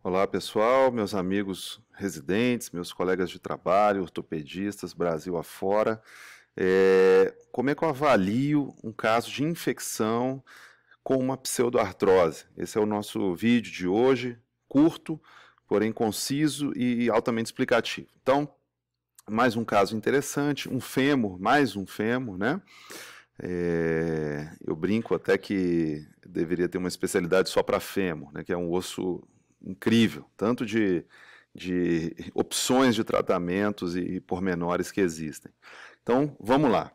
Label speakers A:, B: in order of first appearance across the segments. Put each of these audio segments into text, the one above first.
A: Olá, pessoal, meus amigos residentes, meus colegas de trabalho, ortopedistas, Brasil afora. É, como é que eu avalio um caso de infecção com uma pseudoartrose? Esse é o nosso vídeo de hoje, curto, porém conciso e altamente explicativo. Então, mais um caso interessante, um fêmur, mais um fêmur, né? É, eu brinco até que deveria ter uma especialidade só para fêmur, né, que é um osso incrível, tanto de, de opções de tratamentos e pormenores que existem. Então, vamos lá.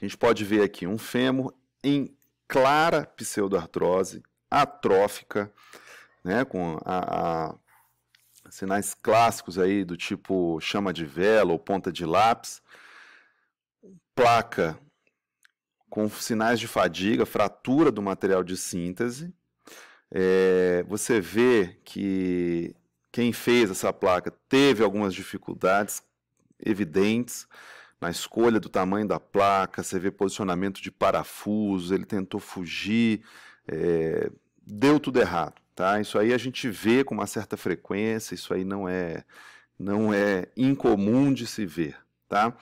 A: A gente pode ver aqui um fêmur em clara pseudoartrose atrófica, né, com a, a sinais clássicos aí do tipo chama de vela ou ponta de lápis, placa com sinais de fadiga, fratura do material de síntese, é, você vê que quem fez essa placa teve algumas dificuldades evidentes na escolha do tamanho da placa, você vê posicionamento de parafuso, ele tentou fugir, é, deu tudo errado. Tá? Isso aí a gente vê com uma certa frequência, isso aí não é, não é incomum de se ver. Tá?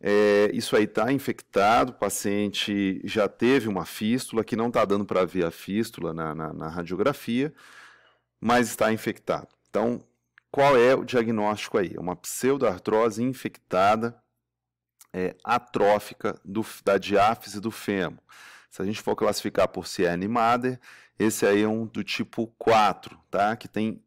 A: É, isso aí está infectado, o paciente já teve uma fístula, que não está dando para ver a fístula na, na, na radiografia, mas está infectado. Então, qual é o diagnóstico aí? É uma pseudoartrose infectada é, atrófica do, da diáfise do fêmur. Se a gente for classificar por Cierne Mader, esse aí é um do tipo 4, tá? que tem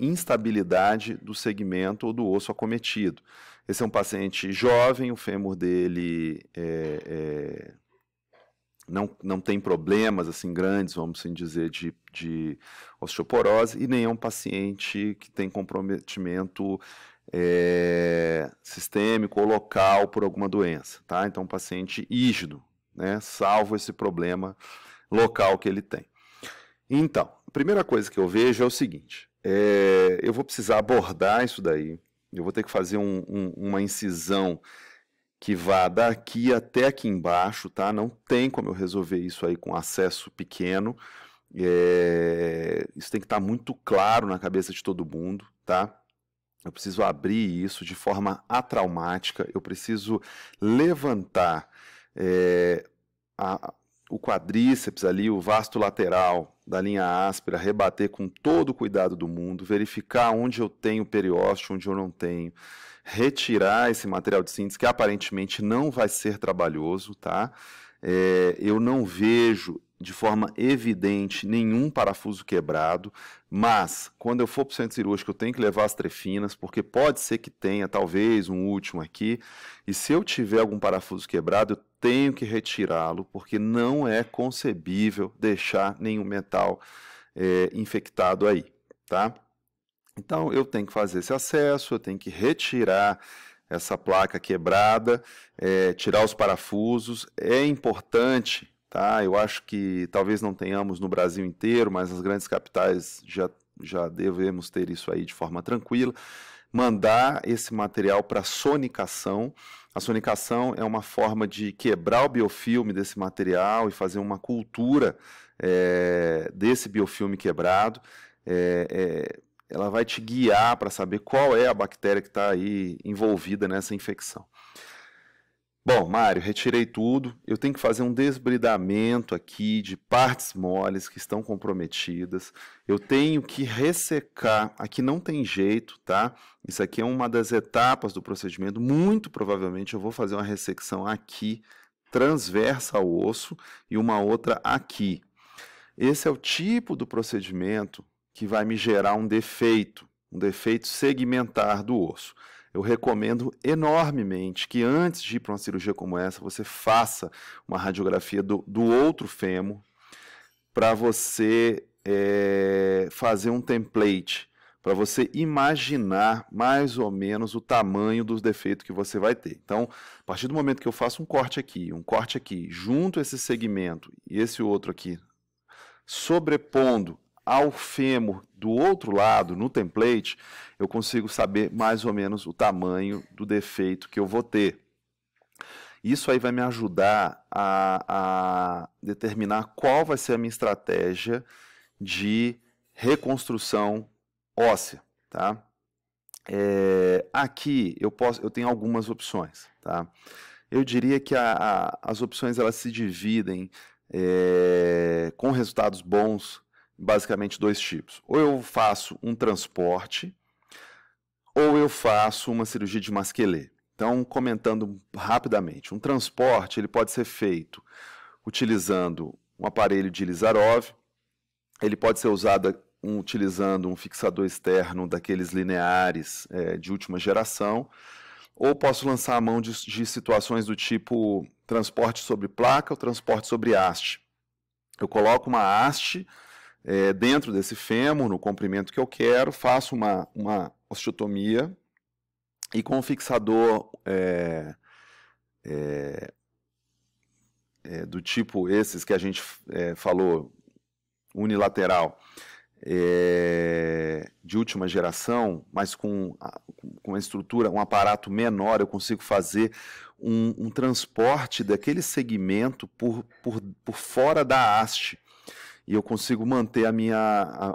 A: instabilidade do segmento ou do osso acometido. Esse é um paciente jovem, o fêmur dele é, é, não, não tem problemas assim grandes, vamos assim dizer, de, de osteoporose, e nem é um paciente que tem comprometimento é, sistêmico ou local por alguma doença. Tá? Então, um paciente hígido, né? salvo esse problema local que ele tem. Então, a primeira coisa que eu vejo é o seguinte: é, eu vou precisar abordar isso daí eu vou ter que fazer um, um, uma incisão que vá daqui até aqui embaixo, tá? Não tem como eu resolver isso aí com acesso pequeno. É... Isso tem que estar tá muito claro na cabeça de todo mundo, tá? Eu preciso abrir isso de forma atraumática, eu preciso levantar é... a, o quadríceps ali, o vasto lateral da linha áspera, rebater com todo o cuidado do mundo, verificar onde eu tenho periósteo, onde eu não tenho, retirar esse material de síntese que aparentemente não vai ser trabalhoso, tá? É, eu não vejo de forma evidente nenhum parafuso quebrado, mas quando eu for para o centro cirúrgico eu tenho que levar as trefinas, porque pode ser que tenha talvez um último aqui, e se eu tiver algum parafuso quebrado, eu tenho que retirá-lo, porque não é concebível deixar nenhum metal é, infectado aí, tá? Então eu tenho que fazer esse acesso, eu tenho que retirar essa placa quebrada, é, tirar os parafusos. É importante Tá? Eu acho que talvez não tenhamos no Brasil inteiro, mas as grandes capitais já, já devemos ter isso aí de forma tranquila. Mandar esse material para sonicação. A sonicação é uma forma de quebrar o biofilme desse material e fazer uma cultura é, desse biofilme quebrado. É, é, ela vai te guiar para saber qual é a bactéria que está aí envolvida nessa infecção. Bom, Mário, retirei tudo. Eu tenho que fazer um desbridamento aqui de partes moles que estão comprometidas. Eu tenho que ressecar. Aqui não tem jeito, tá? Isso aqui é uma das etapas do procedimento. Muito provavelmente eu vou fazer uma ressecção aqui, transversa ao osso, e uma outra aqui. Esse é o tipo do procedimento que vai me gerar um defeito, um defeito segmentar do osso eu recomendo enormemente que antes de ir para uma cirurgia como essa, você faça uma radiografia do, do outro fêmur para você é, fazer um template, para você imaginar mais ou menos o tamanho dos defeitos que você vai ter. Então, a partir do momento que eu faço um corte aqui, um corte aqui, junto esse segmento e esse outro aqui, sobrepondo ao fêmur do outro lado, no template, eu consigo saber mais ou menos o tamanho do defeito que eu vou ter. Isso aí vai me ajudar a, a determinar qual vai ser a minha estratégia de reconstrução óssea, tá? É, aqui eu posso, eu tenho algumas opções, tá? Eu diria que a, a, as opções elas se dividem é, com resultados bons basicamente dois tipos. Ou eu faço um transporte, ou eu faço uma cirurgia de masquelê. Então, comentando rapidamente, um transporte ele pode ser feito utilizando um aparelho de Lizarov, ele pode ser usado um, utilizando um fixador externo daqueles lineares é, de última geração, ou posso lançar a mão de, de situações do tipo transporte sobre placa ou transporte sobre haste. Eu coloco uma haste é, dentro desse fêmur, no comprimento que eu quero, faço uma, uma osteotomia e com um fixador é, é, é do tipo esses que a gente é, falou, unilateral, é, de última geração, mas com, com uma estrutura, um aparato menor, eu consigo fazer um, um transporte daquele segmento por, por, por fora da haste e eu consigo manter a minha, a,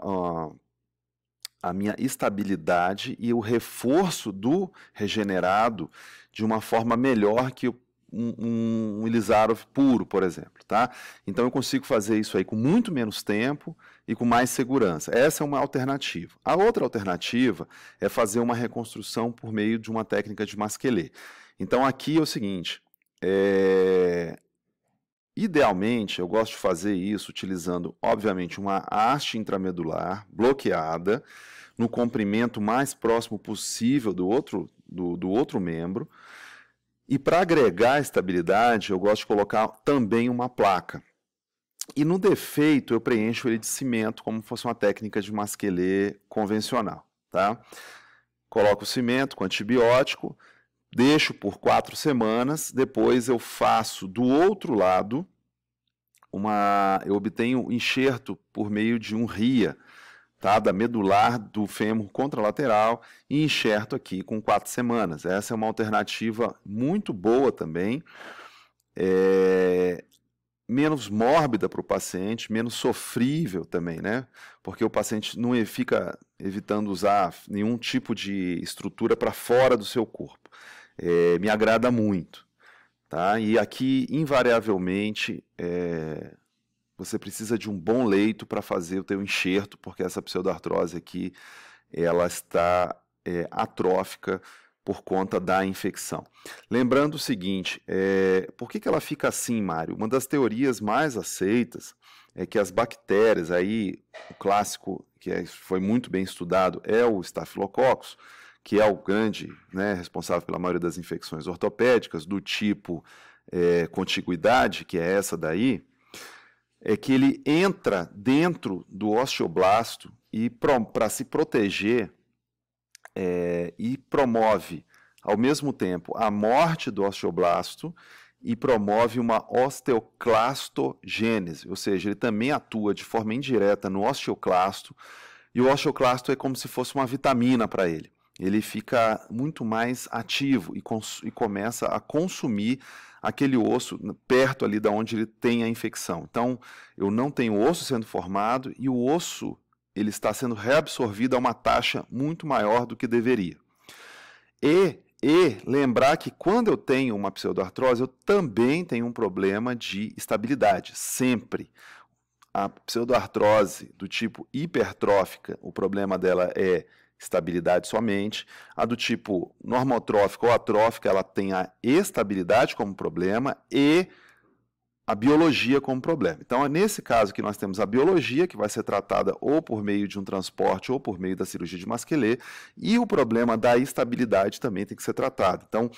A: a, a minha estabilidade e o reforço do regenerado de uma forma melhor que um, um, um puro, por exemplo. Tá? Então eu consigo fazer isso aí com muito menos tempo e com mais segurança. Essa é uma alternativa. A outra alternativa é fazer uma reconstrução por meio de uma técnica de masquelê. Então aqui é o seguinte, é, Idealmente, eu gosto de fazer isso utilizando, obviamente, uma haste intramedular bloqueada no comprimento mais próximo possível do outro, do, do outro membro. E para agregar estabilidade, eu gosto de colocar também uma placa. E no defeito, eu preencho ele de cimento, como fosse uma técnica de masquelê convencional. Tá? Coloco o cimento com antibiótico, deixo por quatro semanas, depois eu faço do outro lado uma, eu obtenho enxerto por meio de um ria, tá? Da medular do fêmur contralateral e enxerto aqui com quatro semanas. Essa é uma alternativa muito boa também, é, menos mórbida para o paciente, menos sofrível também, né? Porque o paciente não fica evitando usar nenhum tipo de estrutura para fora do seu corpo é, me agrada muito. Tá? E aqui, invariavelmente, é, você precisa de um bom leito para fazer o teu enxerto, porque essa pseudartrose aqui ela está é, atrófica por conta da infecção. Lembrando o seguinte, é, por que, que ela fica assim, Mário? Uma das teorias mais aceitas é que as bactérias, aí o clássico que é, foi muito bem estudado é o estafilococcus, que é o grande né, responsável pela maioria das infecções ortopédicas, do tipo é, contiguidade, que é essa daí, é que ele entra dentro do osteoblasto e para se proteger é, e promove ao mesmo tempo a morte do osteoblasto e promove uma osteoclastogênese, ou seja, ele também atua de forma indireta no osteoclasto, e o osteoclasto é como se fosse uma vitamina para ele ele fica muito mais ativo e, e, começa a consumir aquele osso perto ali da onde ele tem a infecção. Então, eu não tenho osso sendo formado e o osso ele está sendo reabsorvido a uma taxa muito maior do que deveria. E, e lembrar que quando eu tenho uma pseudoartrose, eu também tenho um problema de estabilidade, sempre a pseudoartrose do tipo hipertrófica, o problema dela é estabilidade somente. A do tipo normotrófica ou atrófica, ela tem a estabilidade como problema e a biologia como problema. Então, é nesse caso que nós temos a biologia, que vai ser tratada ou por meio de um transporte ou por meio da cirurgia de Masquelet, e o problema da estabilidade também tem que ser tratado. Então,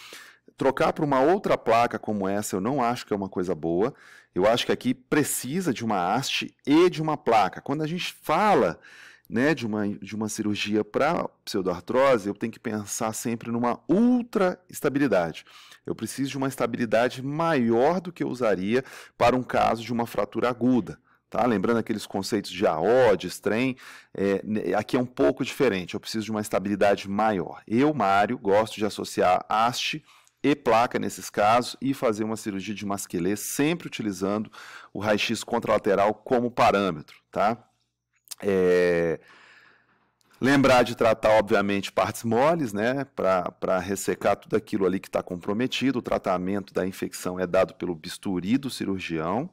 A: trocar para uma outra placa como essa, eu não acho que é uma coisa boa. Eu acho que aqui precisa de uma haste e de uma placa. Quando a gente fala né, de, uma, de uma cirurgia para pseudoartrose, eu tenho que pensar sempre numa ultra estabilidade. Eu preciso de uma estabilidade maior do que eu usaria para um caso de uma fratura aguda. Tá? Lembrando aqueles conceitos de AO, de strain, é, né, aqui é um pouco diferente. Eu preciso de uma estabilidade maior. Eu, Mário, gosto de associar haste e placa nesses casos e fazer uma cirurgia de masquelê, sempre utilizando o raio-x contralateral como parâmetro, tá? É, lembrar de tratar, obviamente, partes moles, né, para ressecar tudo aquilo ali que está comprometido. O tratamento da infecção é dado pelo bisturi do cirurgião.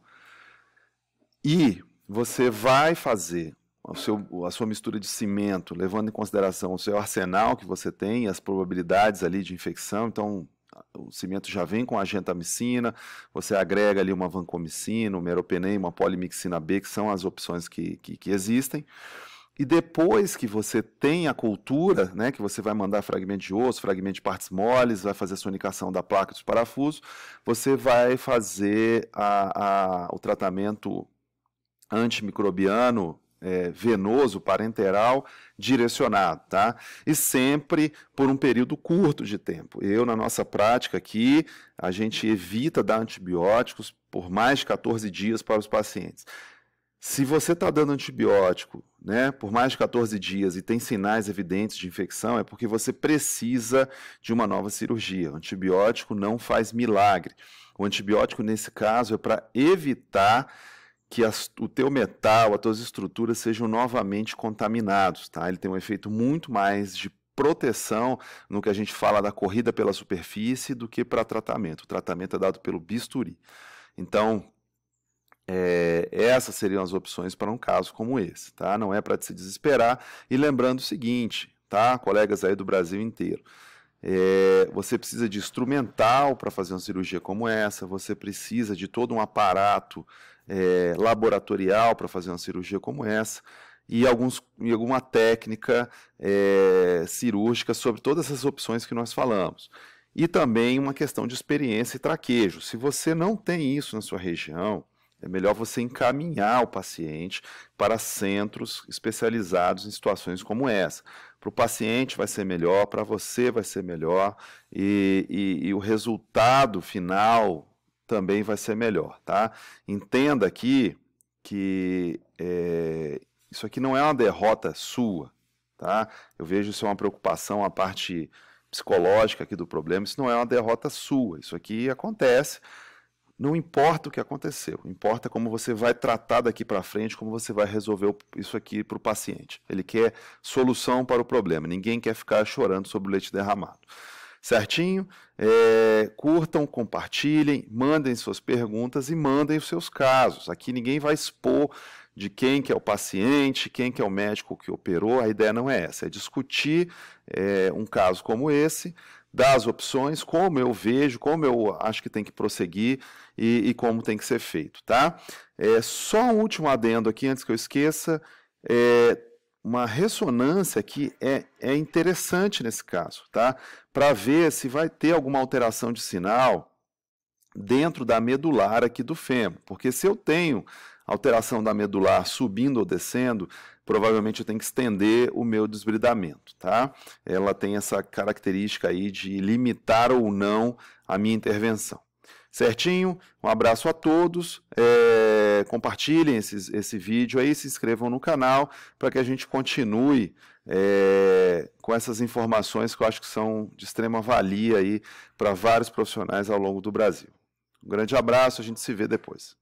A: E você vai fazer seu, a sua mistura de cimento, levando em consideração o seu arsenal que você tem, as probabilidades ali de infecção. Então, o cimento já vem com a gentamicina, você agrega ali uma vancomicina, uma meropenem, uma polimixina B, que são as opções que, que, que existem. E depois que você tem a cultura, né, que você vai mandar fragmento de osso, fragmento de partes moles, vai fazer a sonicação da placa dos parafusos, você vai fazer a, a, o tratamento antimicrobiano é, venoso, parenteral, direcionado, tá? E sempre por um período curto de tempo. Eu, na nossa prática aqui, a gente evita dar antibióticos por mais de 14 dias para os pacientes. Se você está dando antibiótico né, por mais de 14 dias e tem sinais evidentes de infecção, é porque você precisa de uma nova cirurgia. O antibiótico não faz milagre. O antibiótico, nesse caso, é para evitar que as, o teu metal, as tuas estruturas sejam novamente contaminados, tá? Ele tem um efeito muito mais de proteção no que a gente fala da corrida pela superfície do que para tratamento. O tratamento é dado pelo bisturi. Então, é, essas seriam as opções para um caso como esse, tá? Não é para se desesperar. E lembrando o seguinte, tá? Colegas aí do Brasil inteiro. É, você precisa de instrumental para fazer uma cirurgia como essa, você precisa de todo um aparato é, laboratorial para fazer uma cirurgia como essa e, alguns, e alguma técnica é, cirúrgica sobre todas essas opções que nós falamos. E também uma questão de experiência e traquejo. Se você não tem isso na sua região, é melhor você encaminhar o paciente para centros especializados em situações como essa. Para o paciente vai ser melhor, para você vai ser melhor, e, e, e o resultado final também vai ser melhor, tá? Entenda aqui que é, isso aqui não é uma derrota sua, tá? Eu vejo isso é uma preocupação, a parte psicológica aqui do problema, isso não é uma derrota sua, isso aqui acontece. Não importa o que aconteceu, importa como você vai tratar daqui para frente, como você vai resolver isso aqui para o paciente. Ele quer solução para o problema, ninguém quer ficar chorando sobre o leite derramado certinho? É, curtam, compartilhem, mandem suas perguntas e mandem os seus casos. Aqui ninguém vai expor de quem que é o paciente, quem que é o médico que operou. A ideia não é essa, é discutir é, um caso como esse, dar as opções, como eu vejo, como eu acho que tem que prosseguir e, e como tem que ser feito, tá? É, só um último adendo aqui antes que eu esqueça. É, uma ressonância que é, é interessante nesse caso, tá? Para ver se vai ter alguma alteração de sinal dentro da medular aqui do fêmur. Porque se eu tenho alteração da medular subindo ou descendo, provavelmente eu tenho que estender o meu desbridamento, tá? Ela tem essa característica aí de limitar ou não a minha intervenção. Certinho? Um abraço a todos. É, compartilhem esses, esse vídeo aí, se inscrevam no canal para que a gente continue é, com essas informações que eu acho que são de extrema valia aí para vários profissionais ao longo do Brasil. Um grande abraço, a gente se vê depois.